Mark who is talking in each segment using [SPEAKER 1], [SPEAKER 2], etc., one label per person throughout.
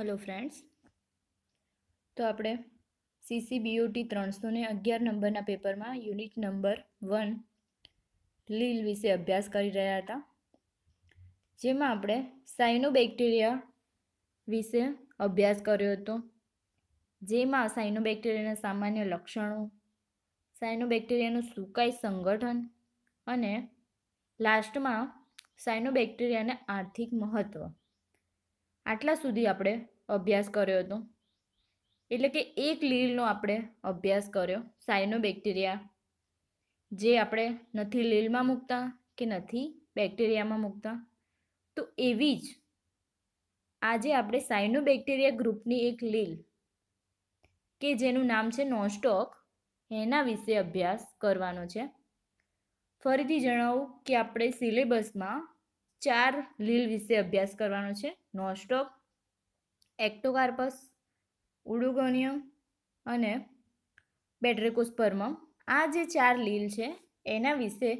[SPEAKER 1] hello friends તો આપણે સીસીબીઓટી ત્રણસો ને અગિયાર નંબરના પેપરમાં યુનિટ નંબર વન લીલ વિશે અભ્યાસ કરી રહ્યા હતા જેમાં આપણે સાયનોબેક્ટેરિયા વિશે અભ્યાસ કર્યો હતો જેમાં સાયનોબેક્ટેરિયાના સામાન્ય લક્ષણો સાયનોબેક્ટેરિયાનું સુકાઈ સંગઠન અને લાસ્ટમાં સાયનોબેક્ટેરિયાને આર્થિક મહત્ત્વ આટલા સુધી આપણે અભ્યાસ કર્યો હતો એટલે કે એક લીલનો આપણે અભ્યાસ કર્યો સાયનો બેક્ટેરિયા જે આપણે નથી લીલમાં મૂકતા કે નથી બેક્ટેરિયામાં મૂકતા તો એવી જ આજે આપણે સાયનો બેક્ટેરિયા ગ્રુપની એક લીલ કે જેનું નામ છે નોનસ્ટોક એના વિશે અભ્યાસ કરવાનો છે ફરીથી જણાવું કે આપણે સિલેબસમાં ચાર લીલ વિશે અભ્યાસ કરવાનો છે નોસ્ટોક એક્ટોકાર્પસ ઉડુગોનિયમ અને બેટ્રેકોસ્પર્મ આ જે ચાર લીલ છે એના વિશે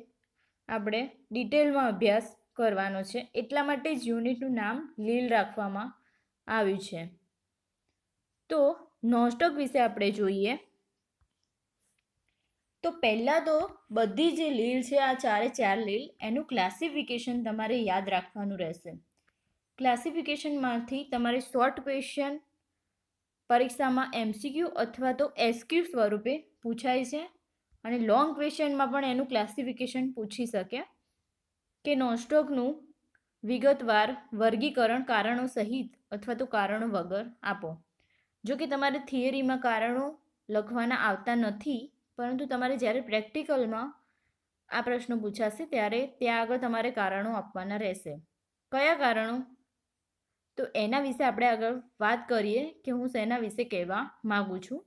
[SPEAKER 1] આપણે ડિટેલમાં અભ્યાસ કરવાનો છે એટલા માટે જ યુનિટનું નામ લીલ રાખવામાં આવ્યું છે તો નોસ્ટોક વિશે આપણે જોઈએ તો પહેલાં તો બધી જે લીલ છે આ ચારે ચાર લીલ એનું ક્લાસિફિકેશન તમારે યાદ રાખવાનું રહેશે ક્લાસિફિકેશનમાંથી તમારે શોર્ટ ક્વેશ્ચન પરીક્ષામાં એમસીક્યુ અથવા તો એસક્યુ સ્વરૂપે પૂછાય છે અને લોંગ ક્વેશ્ચનમાં પણ એનું ક્લાસિફિકેશન પૂછી શકે કે નોનસ્ટોકનું વિગતવાર વર્ગીકરણ કારણો સહિત અથવા તો કારણો વગર આપો જો કે તમારે થિયરીમાં કારણો લખવાના આવતા નથી પરંતુ તમારે જ્યારે પ્રેક્ટિકલમાં આ પ્રશ્નો પૂછાશે ત્યારે ત્યાં આગળ તમારે કારણો આપવાના રહેશે કયા કારણો તો એના વિશે આપણે આગળ વાત કરીએ કે હું શેના વિશે કહેવા માગું છું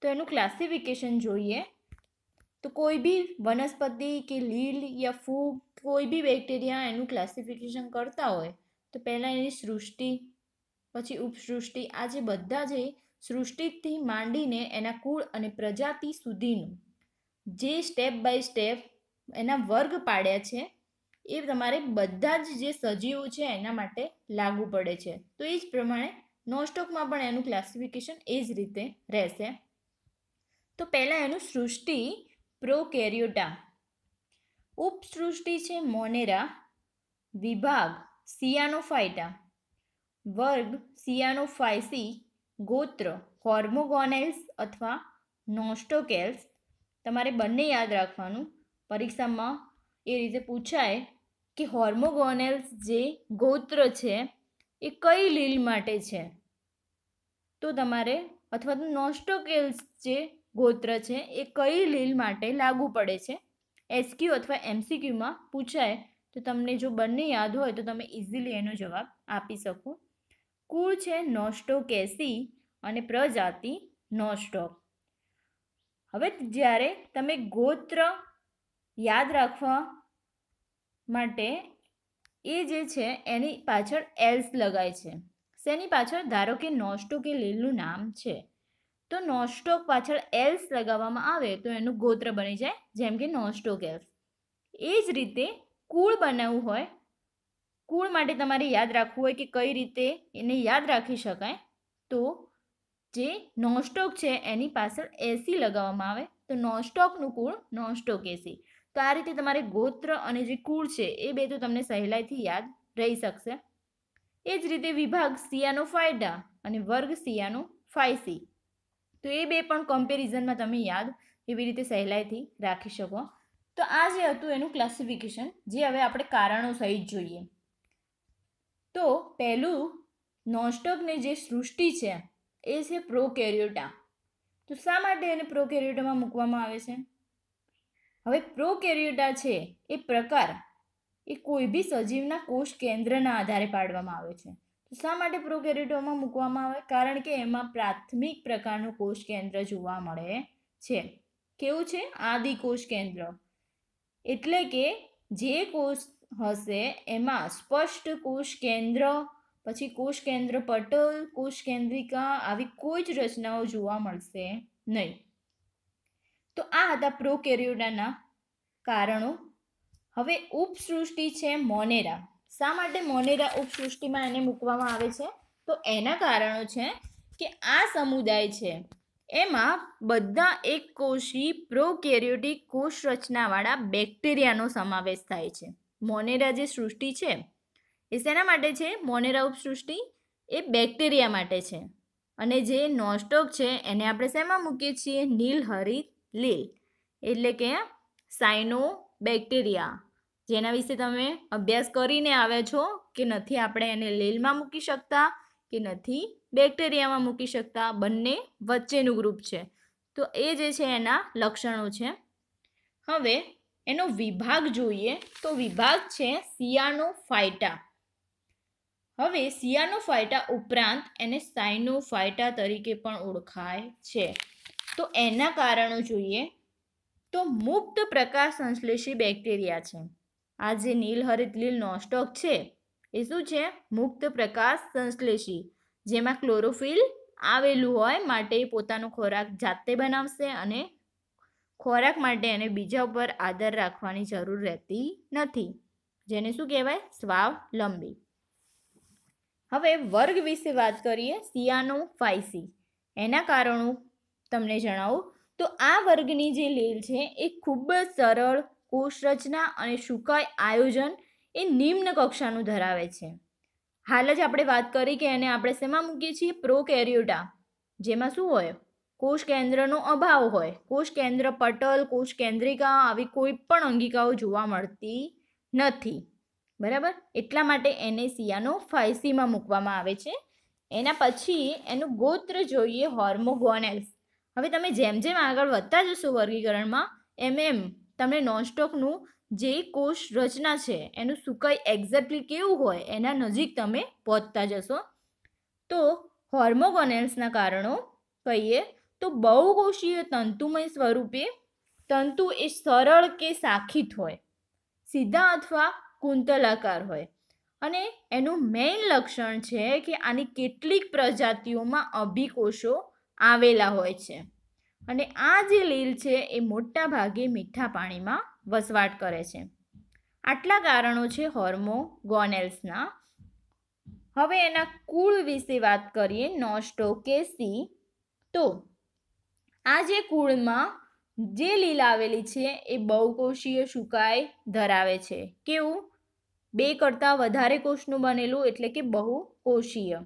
[SPEAKER 1] તો એનું ક્લાસિફિકેશન જોઈએ તો કોઈ બી વનસ્પતિ કે લીલ યા ફૂગ કોઈ બી બેક્ટેરિયા એનું ક્લાસિફિકેશન કરતા હોય તો પહેલાં એની સૃષ્ટિ પછી ઉપસૃષ્ટિ આ જે બધા જે સૃષ્ટિથી માંડીને એના કુળ અને પ્રજાતિ સુધીનું જે સ્ટેપ બાય સ્ટેપ એના વર્ગ પાડ્યા છે એ તમારે બધા જ જે સજીવો છે એના માટે લાગુ પડે છે તો એ જ પ્રમાણે નોસ્ટોકમાં પણ એનું ક્લાસિફિકેશન એ જ રીતે રહેશે તો પહેલાં એનું સૃષ્ટિ પ્રોકેરિયોટા ઉપસૃષ્ટિ છે મોનેરા વિભાગ સિયાનોફાઇટા વર્ગ સિયાનોફાઇસી ગોત્ર હોર્મોગોનેલ્સ અથવા નોસ્ટોકેલ્સ તમારે બંને યાદ રાખવાનું પરીક્ષામાં એ રીતે પૂછાય કે હોર્મોગોનેલ્સ જે ગોત્ર છે એ કઈ લીલ માટે છે તો તમારે અથવા તો નોસ્ટોકેલ્સ જે ગોત્ર છે એ કઈ લીલ માટે લાગુ પડે છે એસક્યુ અથવા એમસીક્યુમાં પૂછાય તો તમને જો બંને યાદ હોય તો તમે ઇઝીલી એનો જવાબ આપી શકો કુળ છે નોસ્ટોકેસી અને પ્રજાતિ નોસ્ટોક હવે જ્યારે તમે ગોત્ર યાદ રાખવા માટે એ જે છે એની પાછળ એલ્સ લગાય છે શેની પાછળ ધારો કે નોસ્ટોક એ લીલનું નામ છે તો નોસ્ટોક પાછળ એલ્સ લગાવવામાં આવે તો એનું ગોત્ર બની જાય જેમ કે નોસ્ટોક એલ્સ એ જ રીતે કુળ બનાવવું હોય કુળ માટે તમારે યાદ રાખવું હોય કે કઈ રીતે એને યાદ રાખી શકાય તો જે નોનસ્ટોક છે એની પાછળ એસી લગાવવામાં આવે તો નોનસ્ટોકનું કુળ નોનસ્ટોક એસી તો આ રીતે તમારે ગોત્ર અને જે કુળ છે એ બે તો તમને સહેલાઈથી યાદ રહી શકશે એ જ રીતે વિભાગ સિયાનો ફાયડા અને વર્ગ સિયાનો ફાયસી તો એ બે પણ કમ્પેરિઝનમાં તમે યાદ એવી રીતે સહેલાઈથી રાખી શકો તો આ જે હતું એનું ક્લાસિફિકેશન જે હવે આપણે કારણો સહિત જોઈએ તો પહેલું નોનસ્ટોકની જે સૃષ્ટિ છે એ છે પ્રોકેરિયોટા તો શા માટે એને પ્રોકેરિયોટામાં મૂકવામાં આવે છે હવે પ્રોકેરિયોટા છે એ પ્રકાર એ કોઈ બી સજીવના કોષ કેન્દ્રના આધારે પાડવામાં આવે છે તો શા માટે પ્રોકેરિયોટામાં મૂકવામાં આવે કારણ કે એમાં પ્રાથમિક પ્રકારનું કોષ કેન્દ્ર જોવા મળે છે કેવું છે આદિ કોષ કેન્દ્ર એટલે કે જે કોષ હશે એમાં સ્પષ્ટ કોષ કેન્દ્ર પછી કોષ કેન્દ્ર પટલ કોષ કેન્દ્રિકા આવી કોઈ જ રચનાઓ જોવા મળશે નહીં તો આ હતા પ્રોકેરિયોટાના કારણો હવે ઉપસૃષ્ટિ છે મોનેરા શા માટે મોનેરા ઉપસૃષ્ટિમાં એને મૂકવામાં આવે છે તો એના કારણો છે કે આ સમુદાય છે એમાં બધા એક કોષી પ્રોકેરિયોટિક કોષ રચનાવાળા બેક્ટેરિયાનો સમાવેશ થાય છે મોનેરા જે સૃષ્ટિ છે એ શેના માટે છે મોનેરા ઉપસૃષ્ટિ એ બેક્ટેરિયા માટે છે અને જે નોસ્ટોક છે એને આપણે શેમાં મૂકીએ છીએ નીલ હરિત લીલ એટલે કે સાયનો બેક્ટેરિયા જેના વિશે તમે અભ્યાસ કરીને આવ્યા છો કે નથી આપણે એને લીલમાં મૂકી શકતા કે નથી બેક્ટેરિયામાં મૂકી શકતા બંને વચ્ચેનું ગ્રુપ છે તો એ જે છે એના લક્ષણો છે હવે એનો વિભાગ જોઈએ તો વિભાગ છે સિયાનો ફાયટા હવે સિયાનો ફાયટા ઉપરાંત એને સાઇનો ફાયટા તરીકે પણ ઓળખાય છે તો એના કારણો જોઈએ તો મુક્ત પ્રકાશ સંશ્લેષી બેક્ટેરિયા છે આ જે નીલહરિત લીલ નોસ્ટોક છે એ શું છે મુક્ત પ્રકાશ સંશ્લેષી જેમાં ક્લોરોફિલ આવેલું હોય માટે પોતાનો ખોરાક જાતે બનાવશે અને ખોરાક માટે એને બીજા ઉપર આદર રાખવાની જરૂર રહેતી નથી જેને શું કહેવાય સ્વાવલંબી હવે વર્ગ વિશે વાત કરીએ સિયાનો ફાઇસી એના કારણો તમને જણાવું તો આ વર્ગની જે લીલ છે એ ખૂબ જ સરળ કોષરચના અને સુકાય આયોજન એ નિમ્ન કક્ષાનું ધરાવે છે હાલ જ આપણે વાત કરી કે એને આપણે શેમાં મૂકીએ છીએ પ્રોકેરિયોટા જેમાં શું હોય કોષ કેન્દ્રનો અભાવ હોય કોષ કેન્દ્ર પટલ કોષ કેન્દ્રિકા આવી કોઈ પણ અંગિકાઓ જોવા મળતી નથી બરાબર એટલા માટે એને સિયાનો ફાયસીમાં મૂકવામાં આવે છે એના પછી એનું ગોત્ર જોઈએ હોર્મોગોનેલ્સ હવે તમે જેમ જેમ આગળ વધતા જશો વર્ગીકરણમાં એમ એમ તમને નોનસ્ટોકનું જે કોષ રચના છે એનું સુકાઈ એક્ઝેક્ટલી કેવું હોય એના નજીક તમે પહોંચતા જશો તો હોર્મોગોનેલ્સના કારણો કહીએ તો બહુકોષીય તંતુમય સ્વરૂપે તંતુ એ સરળ કે શાખિત હોય સીધા અથવા કુંતલાકાર હોય અને એનું મેઇન લક્ષણ છે કે આની કેટલીક પ્રજાતિઓમાં અભિકોષો આવેલા હોય છે અને આ જે લીલ છે એ મોટા ભાગે મીઠા પાણીમાં વસવાટ કરે છે આટલા કારણો છે હોર્મો ગોનેલ્સના હવે એના કુળ વિશે વાત કરીએ નોસ્ટો કે સી તો આ જે કુળમાં જે લીલ આવેલી છે એ બહુકોષીય સુકાય ધરાવે છે કેવું બે કરતાં વધારે કોષનું બનેલું એટલે કે બહુકોષીય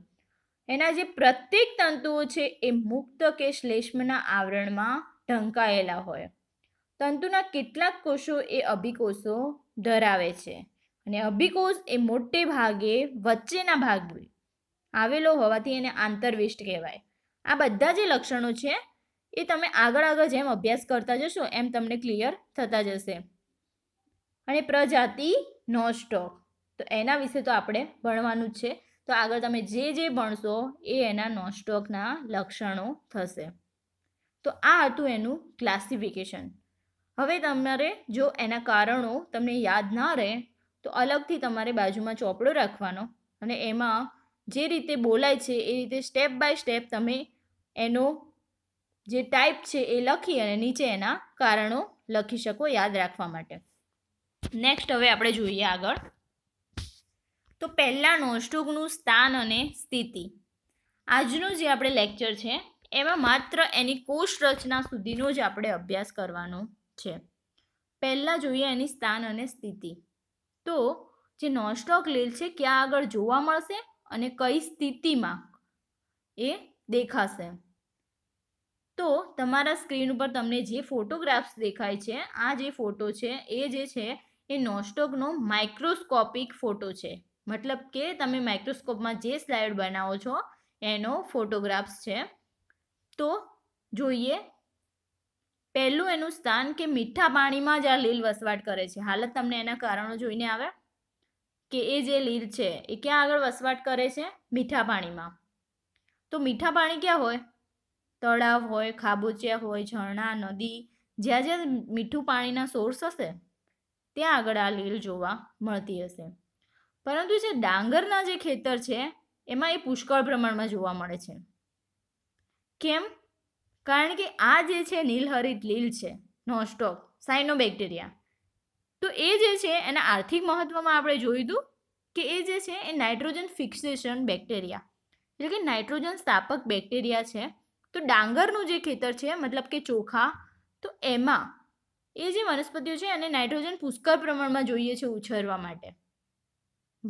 [SPEAKER 1] એના જે પ્રત્યેક તંતુઓ છે એ મુક્ત કે શ્લેષ્મના આવરણમાં ઢંકાયેલા હોય તંતુના કેટલાક કોષો એ અભિકોષો ધરાવે છે અને અભિકોષ એ મોટે ભાગે વચ્ચેના ભાગે આવેલો હોવાથી એને આંતરવિષ્ટ કહેવાય આ બધા જે લક્ષણો છે એ તમે આગળ આગળ જેમ અભ્યાસ કરતા જશો એમ તમને ક્લિયર થતા જશે અને પ્રજાતિ નો સ્ટોક તો એના વિશે તો આપણે ભણવાનું જ છે તો આગળ તમે જે જે ભણશો એ એના નોનસ્ટોકના લક્ષણો થશે તો આ હતું એનું ક્લાસિફિકેશન હવે તમારે જો એના કારણો તમને યાદ ના રહે તો અલગથી તમારે બાજુમાં ચોપડો રાખવાનો અને એમાં જે રીતે બોલાય છે એ રીતે સ્ટેપ બાય સ્ટેપ તમે એનો જે ટાઈપ છે એ લખી અને નીચે એના કારણો લખી શકો યાદ રાખવા માટે નેક્સ્ટ હવે આપણે જોઈએ આગળ તો પહેલાં નોસ્ટોકનું સ્થાન અને સ્થિતિ આજનું જે આપણે લેક્ચર છે એમાં માત્ર એની કોષ રચના સુધીનો જ આપણે અભ્યાસ કરવાનો છે પહેલાં જોઈએ એની સ્થાન અને સ્થિતિ તો જે નોનસ્ટોક લીલ છે ક્યાં આગળ જોવા મળશે અને કઈ સ્થિતિમાં એ દેખાશે તો તમારા સ્ક્રીન ઉપર તમને જે ફોટોગ્રાફ્સ દેખાય છે આ જે ફોટો છે એ જે છે એ નોસ્ટોકનો માઇક્રોસ્કોપિક ફોટો છે મતલબ કે તમે માઇક્રોસ્કોપમાં જે સ્લાઇડ બનાવો છો એનો ફોટોગ્રાફ્સ છે તો જોઈએ પહેલું એનું સ્થાન કે મીઠા પાણીમાં જ આ લીલ વસવાટ કરે છે હાલત તમને એના કારણો જોઈને આવે કે એ જે લીલ છે એ ક્યાં આગળ વસવાટ કરે છે મીઠા પાણીમાં તો મીઠા પાણી ક્યાં હોય તળાવ હોય ખાબોચિયા હોય ઝરણા નદી જ્યાં જ્યાં મીઠું પાણીના સોર્સ હશે ત્યાં આગળ આ લીલ જોવા મળતી હશે પરંતુ જે ડાંગરના જે ખેતર છે એમાં એ પુષ્કળ પ્રમાણમાં જોવા મળે છે કેમ કારણ કે આ જે છે નીલહરિત લીલ છે નોસ્ટોક સાયનોબેક્ટેરિયા તો એ જે છે એના આર્થિક મહત્ત્વમાં આપણે જોયું હતું કે એ જે છે એ નાઇટ્રોજન ફિક્સેશન બેક્ટેરિયા એટલે કે નાઇટ્રોજન સ્થાપક બેક્ટેરિયા છે તો ડાંગરનું જે ખેતર છે મતલબ કે ચોખા તો એમાં એ જે વનસ્પતિઓ છે અને નાઇટ્રોજન પુષ્કળ પ્રમાણમાં જોઈએ છે ઉછેરવા માટે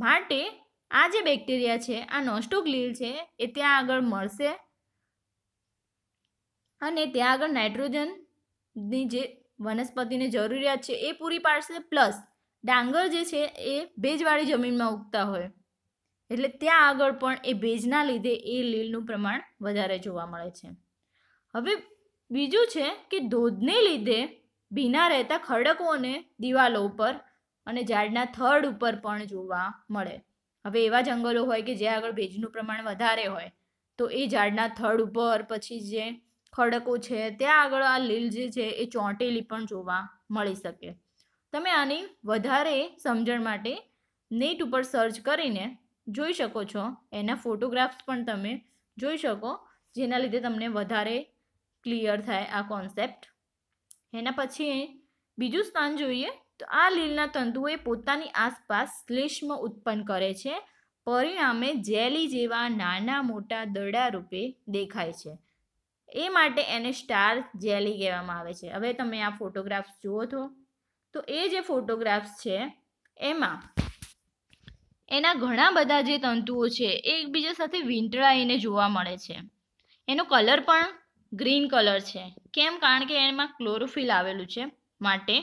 [SPEAKER 1] માટે આ જે બેક્ટેરિયા છે આ નોસ્ટોગ્લિલ છે એ ત્યાં આગળ મળશે અને ત્યાં આગળ નાઇટ્રોજનની જે વનસ્પતિને જરૂરિયાત છે એ પૂરી પાડશે પ્લસ ડાંગર જે છે એ ભેજવાળી જમીનમાં ઉગતા હોય એટલે ત્યાં આગળ પણ એ ભેજના લીધે એ લીલનું પ્રમાણ વધારે જોવા મળે છે હવે બીજું છે કે ધોધને લીધે ભીના રહેતા ખડકોને દિવાલો ઉપર અને ઝાડના થડ ઉપર પણ જોવા મળે હવે એવા જંગલો હોય કે જ્યાં આગળ ભેજનું પ્રમાણ વધારે હોય તો એ ઝાડના થડ ઉપર પછી જે ખડકો છે ત્યાં આગળ આ લીલ જે છે એ ચોંટેલી પણ જોવા મળી શકે તમે આની વધારે સમજણ માટે નેટ ઉપર સર્ચ કરીને જોઈ શકો છો એના ફોટોગ્રાફ્સ પણ તમે જોઈ શકો જેના લીધે તમને વધારે ક્લિયર થાય આ કોન્સેપ્ટ એના પછી બીજું સ્થાન જોઈએ તો આ લીલના તંતુઓ પોતાની આસપાસ શ્લેષ્મ ઉત્પન્ન કરે છે પરિણામે જેલી જેવા નાના મોટા દડા રૂપે દેખાય છે એ માટે એને સ્ટાર જેલી કહેવામાં આવે છે હવે તમે આ ફોટોગ્રાફ્સ જુઓ છો તો એ જે ફોટોગ્રાફ્સ છે એમાં એના ઘણા બધા જે તંતુઓ છે એ એકબીજા સાથે વીંટળાઈને જોવા મળે છે એનો કલર પણ ગ્રીન કલર છે કેમ કારણ કે એમાં ક્લોરોફિલ આવેલું છે માટે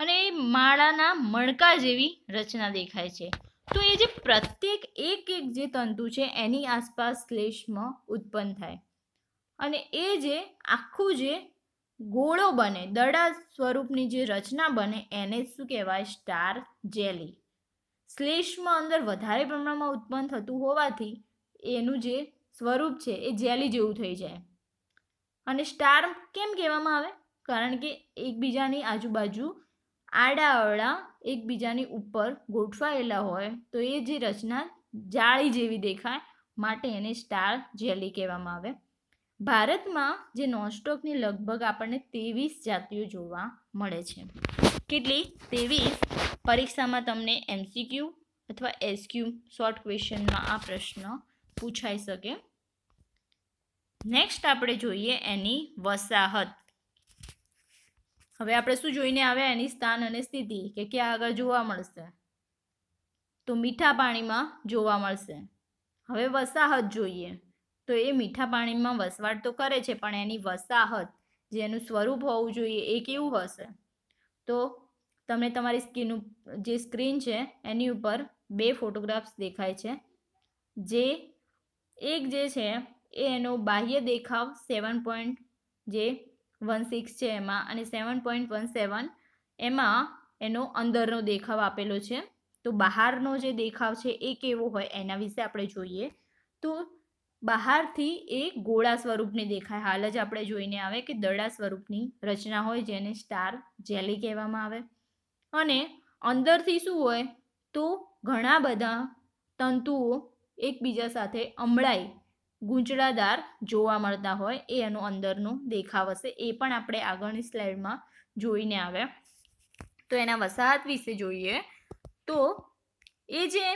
[SPEAKER 1] અને એ માળાના મણકા જેવી રચના દેખાય છે તો એ જે પ્રત્યેક એક એક જે તંતુ છે એની આસપાસ શ્લેષ્મ ઉત્પન્ન થાય અને એ જે આખું જે ગોળો બને દડા સ્વરૂપની જે રચના બને એને શું કહેવાય સ્ટાર જેલી શ્લેષ્મ અંદર વધારે પ્રમાણમાં ઉત્પન્ન થતું હોવાથી એનું જે સ્વરૂપ છે એ જેલી જેવું થઈ જાય અને સ્ટાર કેમ કહેવામાં આવે કારણ કે એકબીજાની આજુબાજુ આડાઅવળા એકબીજાની ઉપર ગોઠવાયેલા હોય તો એ જે રચના જાળી જેવી દેખાય માટે એને સ્ટાર જેલી કહેવામાં આવે ભારતમાં જે નોનસ્ટોકની લગભગ આપણને ત્રેવીસ જાતિઓ જોવા મળે છે કેટલી ત્રેવીસ પરીક્ષામાં તમને એમસીક્યુ અથવા એસક્યુ શોર્ટ ક્વેશ્ચનમાં આ પ્રશ્ન પૂછાઈ શકે નેક્સ્ટ આપણે જોઈએ એની વસાહત હવે આપણે શું જોઈને આવ્યા એની સ્થાન અને સ્થિતિ કે ક્યાં આગળ જોવા મળશે તો મીઠા પાણીમાં જોવા મળશે હવે વસાહત જોઈએ તો એ મીઠા પાણીમાં વસવાટ તો કરે છે પણ એની વસાહત જેનું સ્વરૂપ હોવું જોઈએ એ કેવું હશે તો તમને તમારી સ્કીન જે સ્ક્રીન છે એની ઉપર બે ફોટોગ્રાફ્સ દેખાય છે જે એક જે છે એ એનો બાહ્ય દેખાવ સેવન પોઈન્ટ જે વન સિક્સ છે એમાં અને સેવન પોઈન્ટ વન સેવન એમાં એનો અંદરનો દેખાવ આપેલો છે તો બહારનો જે દેખાવ છે એ કેવો હોય એના વિશે આપણે જોઈએ તો બહારથી એ ગોળા સ્વરૂપની દેખાય હાલ જ આપણે જોઈને આવે કે દડા સ્વરૂપની રચના હોય જેને સ્ટાર જેલી કહેવામાં આવે અને અંદરથી શું હોય તો ઘણા બધા તંતુઓ એકબીજા સાથે અમળાઈ ગૂંચળાદાર જોવા મળતા હોય એ એનો અંદરનો દેખાવ હશે એ પણ આપણે આગળની સ્લાઇડમાં જોઈને આવે તો એના વસાહત વિશે જોઈએ તો એ જે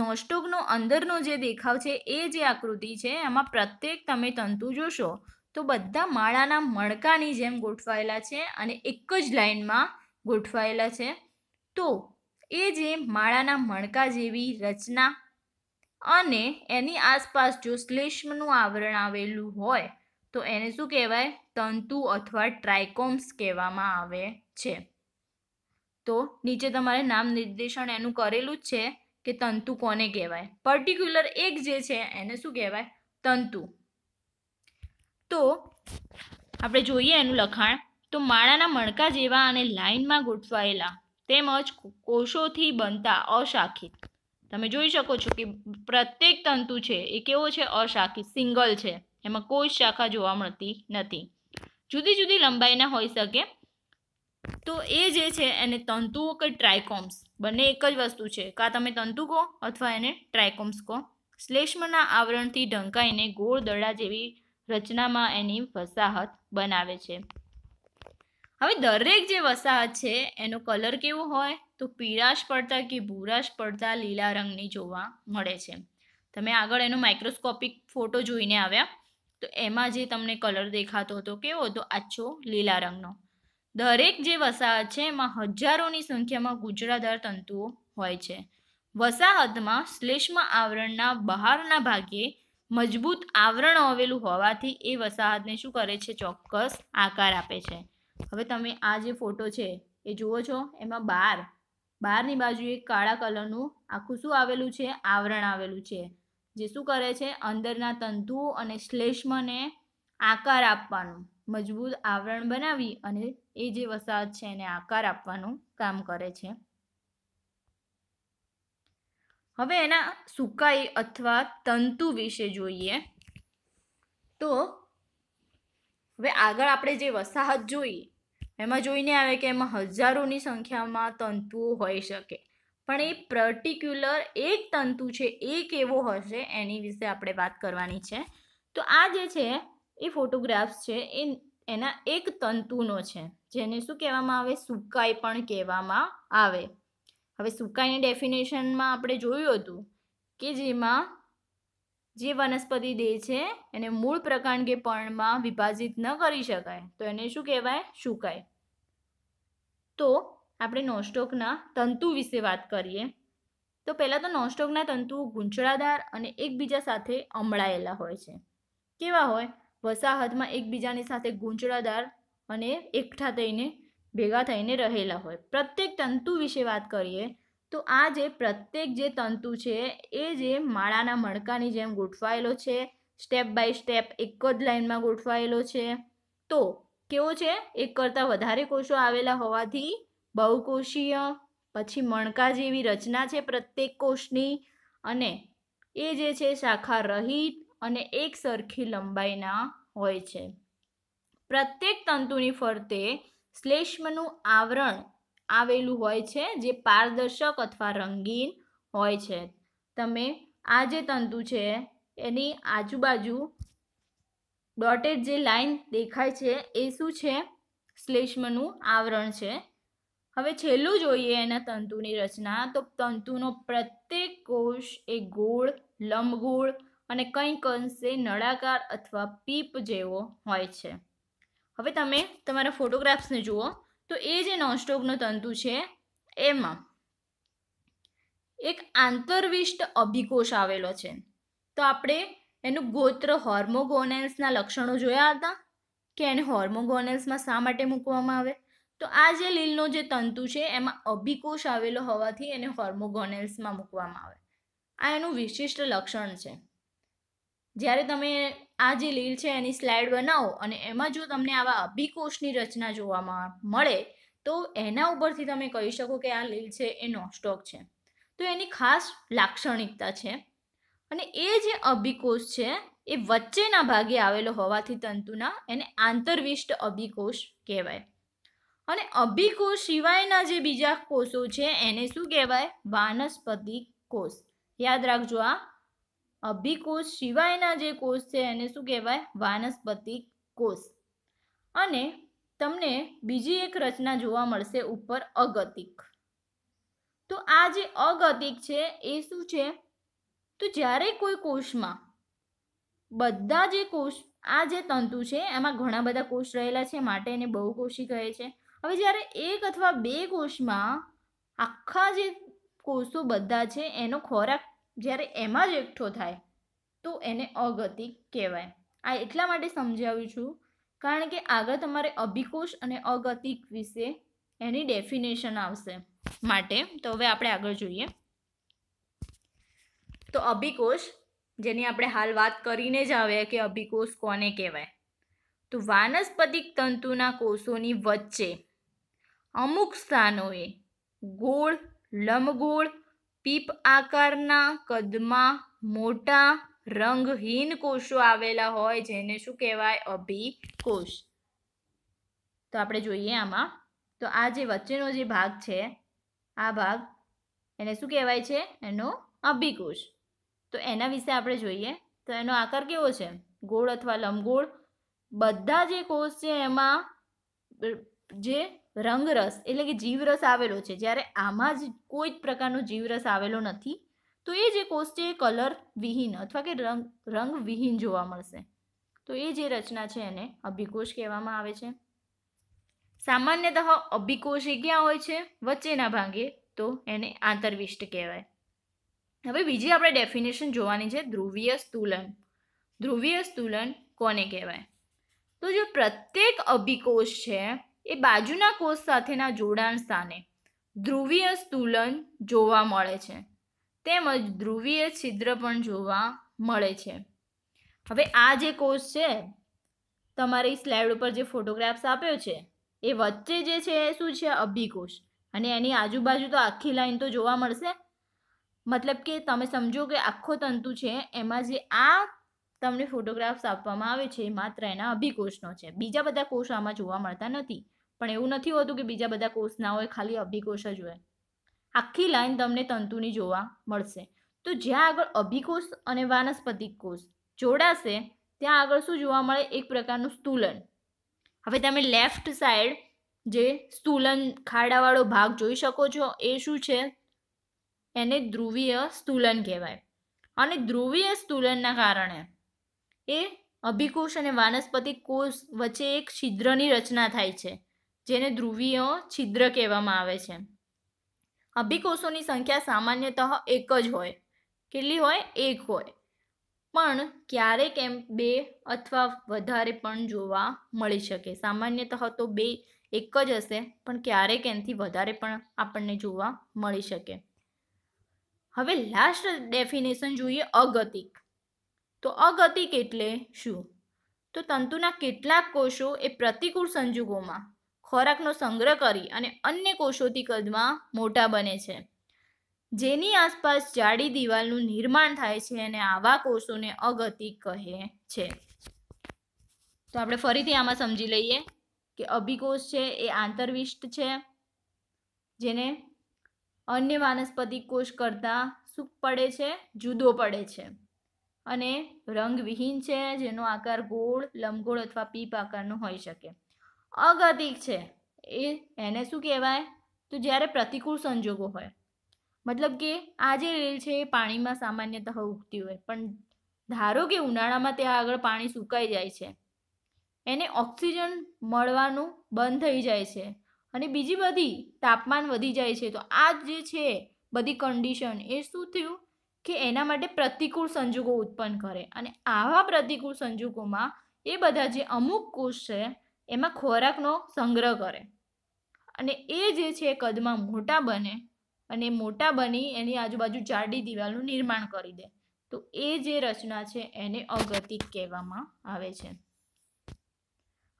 [SPEAKER 1] નોસ્ટોકનો અંદરનો જે દેખાવ છે એ જે આકૃતિ છે એમાં પ્રત્યેક તમે તંતુ જોશો તો બધા માળાના મણકાની જેમ ગોઠવાયેલા છે અને એક જ લાઇનમાં ગોઠવાયેલા છે તો એ જે માળાના મણકા જેવી રચના અને એની આસપાસ જો શ્લેષ્મનું આવરણ આવેલું હોય તો એને શું કહેવાય તંતુ અથવા ટ્રાયકોમ્સ કહેવામાં આવે છે તો નીચે તમારે નામ નિર્દેશન એનું કરેલું જ છે કે તંતુ કોને કહેવાય પર્ટિક્યુલર એક જે છે એને શું કહેવાય તંતુ તો આપણે જોઈએ એનું લખાણ તો માળાના મણકા જેવા અને લાઇનમાં ગોઠવાયેલા તેમજ કોષોથી બનતા અશાખિત તમે જોઈ શકો છો કે પ્રત્યેક તંતુ છે એ કેવો છે અશાખિત સિંગલ છે એમાં કોઈ શાખા જોવા મળતી નથી જુદી જુદી લંબાઈના હોઈ શકે તો એ જે છે એને તંતુઓ કે ટ્રાયકોમ્સ બંને એક જ વસ્તુ છે કાં તમે તંતુ કહો અથવા એને ટ્રાયકોમ્સ કહો શ્લેષ્મના આવરણથી ઢંકાઈને ગોળ દડા જેવી રચનામાં એની વસાહત બનાવે છે હવે દરેક જે વસાહત છે એનો કલર કેવો હોય તો પીળાશ પડતા કે ભૂરાશ પડતા લીલા રંગની જોવા મળે છે તમે આગળ એનો માઇક્રોસ્કોપિક ફોટો જોઈને આવ્યા તો એમાં જે તમને કલર દેખાતો હતો કેવો હતો આછો લીલા રંગનો દરેક જે વસાહત છે એમાં હજારોની સંખ્યામાં ગુજરાધાર તંતુઓ હોય છે વસાહતમાં શ્લેષ્મ આવરણના બહારના ભાગે મજબૂત આવરણ આવેલું હોવાથી એ વસાહતને શું કરે છે ચોક્કસ આકાર આપે છે હવે તમે આ જે ફોટો છે એ જુઓ છો એમાં બાર બારની બાજુએ કાળા કલરનું આખું શું આવેલું છે આવરણ આવેલું છે જે શું કરે છે અંદરના તંતુઓ અને શ્લેષ્મને આકાર આપવાનું મજબૂત આવરણ બનાવી અને એ જે વસાહત છે એને આકાર આપવાનું કામ કરે છે હવે એના સુકાઈ અથવા તંતુ વિશે જોઈએ તો હવે આગળ આપણે જે વસાહત જોઈ એમાં જોઈને આવે કે એમાં હજારોની સંખ્યામાં તંતુઓ હોઈ શકે પણ એ પર્ટિક્યુલર એક તંતુ છે એક એવો હશે એની વિશે આપણે વાત કરવાની છે તો આ જે છે એ ફોટોગ્રાફ્સ છે એ એના એક તંતુનો છે જેને શું કહેવામાં આવે સુકાઈ પણ કહેવામાં આવે હવે સુકાઈની ડેફિનેશનમાં આપણે જોયું હતું કે જેમાં જે વનસ્પતિ દેહ છે એને મૂળ પ્રકાંડ કે પર્ણમાં વિભાજિત ન કરી શકાય તો એને શું કહેવાય સુકાય તો આપણે નોસ્ટોકના તંતુ વિશે વાત કરીએ તો પહેલાં તો નોસ્ટોકના તંતુ ગૂંચળાદાર અને એકબીજા સાથે અમળાયેલા હોય છે કેવા હોય વસાહતમાં એકબીજાની સાથે ગૂંચળાદાર અને એકઠા થઈને ભેગા થઈને રહેલા હોય પ્રત્યેક તંતુ વિશે વાત કરીએ તો આ જે પ્રત્યેક જે તંતુ છે એ જે માળાના મણકાની જેમ ગોઠવાયેલો છે સ્ટેપ બાય સ્ટેપ એક જ લાઇનમાં ગોઠવાયેલો છે તો કેવો છે એક કરતાં વધારે કોષો આવેલા હોવાથી બહુકોષીય પછી મણકા જેવી રચના છે પ્રત્યેક કોષની અને એ જે છે શાખા રહિત અને એક સરખી લંબાઈના હોય છે પ્રત્યેક તંતુની ફરતે શ્લેષ્મનું આવરણ આવેલું હોય છે જે પારદર્શક અથવા રંગીન હોય છે તમે આ જે તંતુ છે એની આજુબાજુ ડોટેડ જે લાઈન દેખાય છે એ શું છે શ્લેષ્મનું આવરણ છે હવે છેલ્લું જોઈએ એના તંતુની રચના તો તંતુનો પ્રત્યેક કોષ એ ગોળ લંબગોળ અને કંઈક અંશે નળાકાર અથવા પીપ જેવો હોય છે હવે તમે તમારા ફોટોગ્રાફ્સને જુઓ તો એ જે નોનસ્ટોકનો તંતુ છે એમાં એક આંતરવિષ્ટ અભિકોષ આવેલો છે તો આપણે એનું ગોત્ર હોર્મોગોનેલ્સના લક્ષણો જોયા હતા કે એને હોર્મોગોનેલ્સમાં શા માટે મૂકવામાં આવે તો આ જે લીલનો જે તંતુ છે એમાં અભિકોષ આવેલો હોવાથી એને હોર્મોગોનેલ્સમાં મૂકવામાં આવે આ એનું વિશિષ્ટ લક્ષણ છે જ્યારે તમે આ જે લીલ છે એની સ્લાઇડ બનાવો અને એમાં જો તમને આવા અભિકોષની રચના જોવામાં મળે તો એના ઉપરથી તમે કહી શકો કે આ લીલ છે એ નોસ્ટોક છે તો એની ખાસ લાક્ષણિકતા છે અને એ જે અભિકોષ છે એ વચ્ચેના ભાગે આવેલો હોવાથી તંતુના એને આંતરવિષ્ટ અભિકોષ કહેવાય અને અભિકોષ સિવાયના જે બીજા કોષો છે એને શું કહેવાય વાનસ્પતિક કોષ યાદ રાખજો આ અભિકોષ સિવાયના જે કોષ છે એને શું કહેવાય વાનસ્પતિક કોષ અને તમને બીજી એક રચના જોવા મળશે ઉપર અગતિક તો આ જે અગતિક છે એ શું છે તો જ્યારે કોઈ કોષમાં બધા જે કોષ આ જે તંતુ છે એમાં ઘણા બધા કોષ રહેલા છે માટે એને બહુકોષી કહે છે હવે જ્યારે એક અથવા બે કોષમાં આખા જે કોષો બધા છે એનો ખોરાક જ્યારે એમાં જ એકઠો થાય તો એને અગતિ કહેવાય આ એટલા માટે સમજાવું છું કારણ કે આગળ તમારે અભિકોષ અને અગતિક વિશે એની ડેફિનેશન આવશે માટે તો હવે આપણે આગળ જોઈએ તો અભિકોષ જેની આપણે હાલ વાત કરીને જ આવ્યા કે અભિકોષ કોને કહેવાય તો વાનસ્પતિક તંતુના કોષોની વચ્ચે અમુક સ્થાનોએ ગોળ લંબગોળ પીપ આકારના કદમાં મોટા રંગહીન કોષો આવેલા હોય જેને શું કહેવાય અભિકોષ તો આપણે જોઈએ આમાં તો આ જે વચ્ચેનો જે ભાગ છે આ ભાગ એને શું કહેવાય છે એનો અભિકોષ તો એના વિશે આપણે જોઈએ તો એનો આકાર કેવો છે ગોળ અથવા લંબગોળ બધા જે કોષ છે એમાં જે રંગરસ એટલે કે જીવરસ આવેલો છે જ્યારે આમાં જ કોઈ જ પ્રકારનો જીવરસ આવેલો નથી તો એ જે કોષ છે એ કલર વિહીન અથવા કે રંગ રંગ વિહીન જોવા મળશે તો એ જે રચના છે એને અભિકોષ કહેવામાં આવે છે સામાન્યતઃ અભિકોષ એ ક્યાં હોય છે વચ્ચેના ભાગે તો એને આંતરવિષ્ટ કહેવાય હવે બીજી આપણે ડેફિનેશન જોવાની છે ધ્રુવીય સ્તુલન ધ્રુવીય સ્તુલન કોને કહેવાય તો જો પ્રત્યેક અભિકોષ છે એ બાજુના કોષ સાથેના જોડાણ સ્થાને ધ્રુવીય સ્તુલન જોવા મળે છે તેમજ ધ્રુવીય છિદ્ર પણ જોવા મળે છે હવે આ જે કોષ છે તમારી સ્લાઇડ ઉપર જે ફોટોગ્રાફ્સ આપ્યો છે એ વચ્ચે જે છે એ શું છે અભિકોષ અને એની આજુબાજુ તો આખી લાઈન તો જોવા મળશે મતલબ કે તમે સમજો કે આખો તંતુ છે એમાં જે આ તમને ફોટોગ્રાફ્સ આપવામાં આવે છે એ માત્ર એના અભિકોષનો છે બીજા બધા કોષ આમાં જોવા મળતા નથી પણ એવું નથી હોતું કે બીજા બધા કોષ ના હોય ખાલી અભિકોષ જ હોય આખી લાઈન તમને તંતુની જોવા મળશે તો જ્યાં આગળ અભિકોષ અને વાનસ્પતિક કોષ જોડાશે ત્યાં આગળ શું જોવા મળે એક પ્રકારનું સ્તુલન હવે તમે લેફ્ટ સાઈડ જે સ્તુલન ખાડાવાળો ભાગ જોઈ શકો છો એ શું છે એને ધ્રુવીય સ્તુલન કહેવાય અને ધ્રુવીય સ્તુલનના કારણે એ અભિકોષ અને વાનસ્પતિક કોષ વચ્ચે એક છિદ્રની રચના થાય છે જેને ધ્રુવીય છિદ્ર કહેવામાં આવે છે અભિકોષોની સંખ્યા સામાન્યતઃ એક જ હોય કેટલી હોય એક હોય પણ ક્યારેક એમ બે અથવા વધારે પણ જોવા મળી શકે સામાન્યતઃ તો બે એક જ હશે પણ ક્યારેક એનાથી વધારે પણ આપણને જોવા મળી શકે હવે લાસ્ટ ડેફિનેશન જોઈએ અગતિક તો અગતિક એટલે શું તો તંતુના કેટલાક કોષો એ પ્રતિકૂળ સંજોગોમાં ખોરાકનો સંગ્રહ કરી અને અન્ય કોષોથી કદમાં મોટા બને છે જેની આસપાસ જાડી દિવાલનું નિર્માણ થાય છે અને આવા કોષોને અગતિ કહે છે તો આપણે ફરીથી આમાં સમજી લઈએ કે અભિકોષ છે એ આંતરવિષ્ટ છે જેને અન્ય વાનસ્પતિક કોષ કરતાં સુખ પડે છે જુદો પડે છે અને રંગવિહીન છે જેનો આકાર ગોળ લંબગોળ અથવા પીપ આકારનો હોઈ શકે અગતિક છે એ એને શું કહેવાય તો જ્યારે પ્રતિકૂળ સંજોગો હોય મતલબ કે આ જે રેલ છે એ પાણીમાં સામાન્યતઃ ઉગતી હોય પણ ધારો કે ઉનાળામાં ત્યાં આગળ પાણી સુકાઈ જાય છે એને ઓક્સિજન મળવાનું બંધ થઈ જાય છે અને બીજી બધી તાપમાન વધી જાય છે તો આ જે છે બધી કન્ડિશન એ શું થયું કે એના માટે પ્રતિકૂળ સંજોગો ઉત્પન્ન કરે અને આવા પ્રતિકૂળ સંજોગોમાં એ બધા જે અમુક કોષ છે એમાં ખોરાકનો સંગ્રહ કરે અને એ જે છે કદમાં મોટા બને અને મોટા બની એની આજુબાજુ જાડી દિવાલનું નિર્માણ કરી દે તો એ જે રચના છે એને અગતિક કહેવામાં આવે છે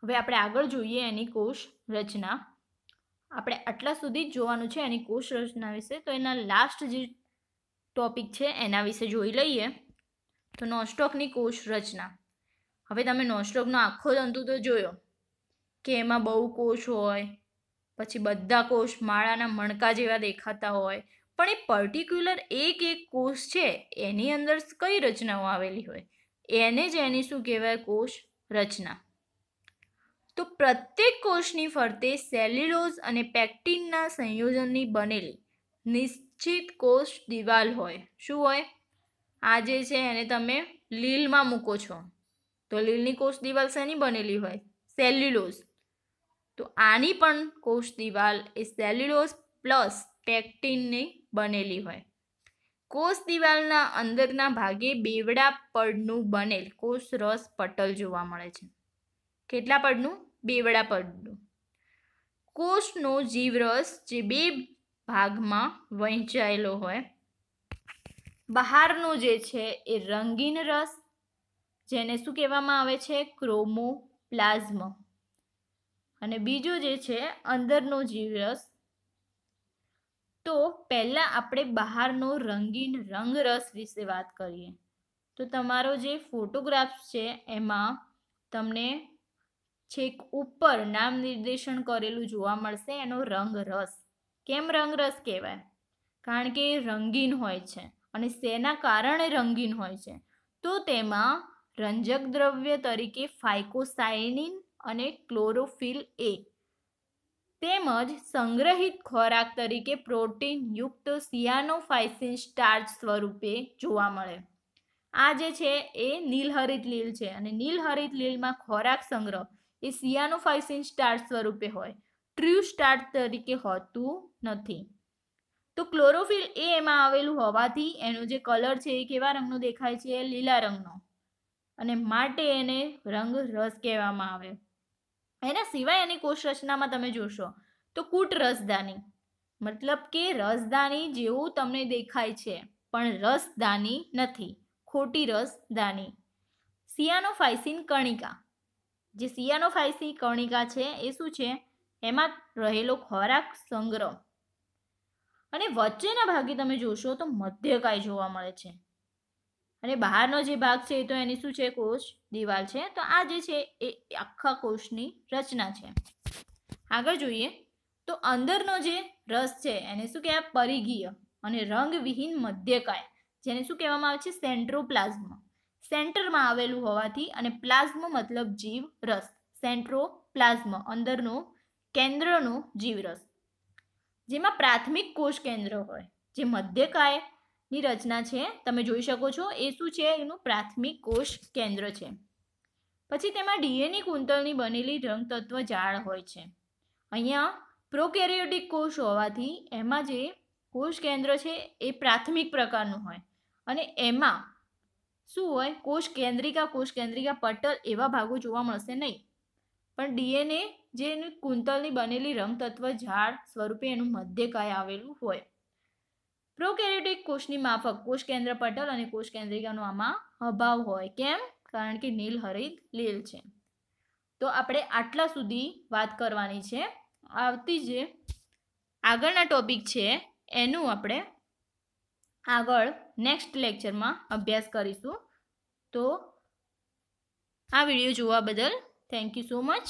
[SPEAKER 1] હવે આપણે આગળ જોઈએ એની કોષ રચના આપણે આટલા સુધી જ જોવાનું છે એની કોષ રચના વિશે તો એના લાસ્ટ જે ટોપિક છે એના વિશે જોઈ લઈએ તો નોસ્ટોકની કોષ રચના હવે તમે નોસ્ટોકનો આખો તંતુ તો જોયો કે એમાં બહુ કોષ હોય પછી બધા કોષ માળાના મણકા જેવા દેખાતા હોય પણ એ પર્ટિક્યુલર એક એક કોષ છે એની અંદર કઈ રચનાઓ આવેલી હોય એને જ એની શું કહેવાય કોષ રચના તો પ્રત્યેક કોષની ફરતે સેલ્યુલોઝ અને પેક્ટિનના સંયોજનની બનેલી નિશ્ચિત કોષ દિવાલ હોય શું હોય આ જે છે એને તમે લીલમાં મૂકો છો તો લીલની કોષ દિવાલ શેની બનેલી હોય સેલ્યુલોઝ તો આની પણ કોષ દિવાલ એ સેલ્યુલોઝ પ્લસ પેક્ટિનની બનેલી હોય કોષ દિવાલના અંદરના ભાગે બેવડા પડનું બનેલ કોષ રસ પટલ જોવા મળે છે કેટલા પડનું બેવડા પડનું કોષનો જીવરસ જે બે ભાગમાં વહેંચાયેલો હોય બહારનો જે છે એ રંગીન રસ જેને શું કહેવામાં આવે છે ક્રોમો ક્રોમોપ્લાઝમ અને બીજો જે છે અંદરનો જીવરસ તો પહેલાં આપણે બહારનો રંગીન રંગરસ વિશે વાત કરીએ તો તમારો જે ફોટોગ્રાફ્સ છે એમાં તમને છેક ઉપર નામ નિર્દેશન કરેલું જોવા મળશે એનો રંગરસ કેમ રંગરસ કહેવાય કારણ કે રંગીન હોય છે અને શેના કારણે રંગીન હોય છે તો તેમાં રંજક દ્રવ્ય તરીકે ફાઇકોસાયનિન અને ક્લોરોફિલ એ તેમજ સંગ્રહિત ખોરાક તરીકે પ્રોટીન યુક્ત સિયાનોફાઇસિન સ્ટાર્ચ સ્વરૂપે જોવા મળે આ જે છે એ નીલહરિત લીલ છે અને નીલહરિત લીલમાં ખોરાક સંગ્રહ એ સિયાનોફાઇસિન સ્ટાર્ચ સ્વરૂપે હોય ટ્રુ સ્ટાર્ચ તરીકે હોતું નથી તો ક્લોરોફિલ એ એમાં આવેલું હોવાથી એનો જે કલર છે એ કેવા રંગનો દેખાય છે એ લીલા રંગનો અને માટે એને રંગ રસ કહેવામાં આવે એના સિવાય એની કોષ રચનામાં તમે જોશો તો કૂટ રસદાની મતલબ કે રસદાની જેવું તમને દેખાય છે પણ રસદાની નથી ખોટી રસદાની સિયાનોફાઇસિન કણિકા જે સિયાનોફાઇસી કણિકા છે એ શું છે એમાં રહેલો ખોરાક સંગ્રહ અને વચ્ચેના ભાગે તમે જોશો તો મધ્યકાય જોવા મળે છે અને બહારનો જે ભાગ છે એ તો એની શું છે કોષ દિવાલ છે તો આ જે છે એ આખા કોષની રચના છે આગળ જોઈએ તો અંદરનો જે રસ છે એને શું કહેવાય પરિઘીય અને રંગવિહીન મધ્યકાય જેને શું કહેવામાં આવે છે સેન્ટ્રોપ્લાઝમ સેન્ટરમાં આવેલું હોવાથી અને પ્લાઝ્મ મતલબ જીવ રસ સેન્ટ્રોપ્લાઝમ અંદરનો કેન્દ્રનો જીવરસ જેમાં પ્રાથમિક કોષ કેન્દ્ર હોય જે મધ્યકાય ની રચના છે તમે જોઈ શકો છો એ શું છે એનું પ્રાથમિક કોષ કેન્દ્ર છે પછી તેમાં ડીએની કુંતળની બનેલી રંગતત્વ જાળ હોય છે અહીંયા પ્રોકેરિયોટિક કોષ હોવાથી એમાં જે કોષ કેન્દ્ર છે એ પ્રાથમિક પ્રકારનું હોય અને એમાં શું હોય કોષ કેન્દ્રિકા કોષ કેન્દ્રિકા પટલ એવા ભાગો જોવા મળશે નહીં પણ ડીએનએ જે કુંતળની બનેલી રંગતત્વ ઝાડ સ્વરૂપે એનું મધ્યકાય આવેલું હોય પ્રોકેરેટિક કોષની માફક કોષ કેન્દ્ર પટલ અને કોષ કેન્દ્રિકાનો આમાં અભાવ હોય કેમ કારણ કે નીલ હરિત લીલ છે તો આપણે આટલા સુધી વાત કરવાની છે આવતી જે આગળના ટોપિક છે એનું આપણે આગળ નેક્સ્ટ લેક્ચરમાં અભ્યાસ કરીશું તો આ વિડીયો જોવા બદલ થેન્ક યુ સો મચ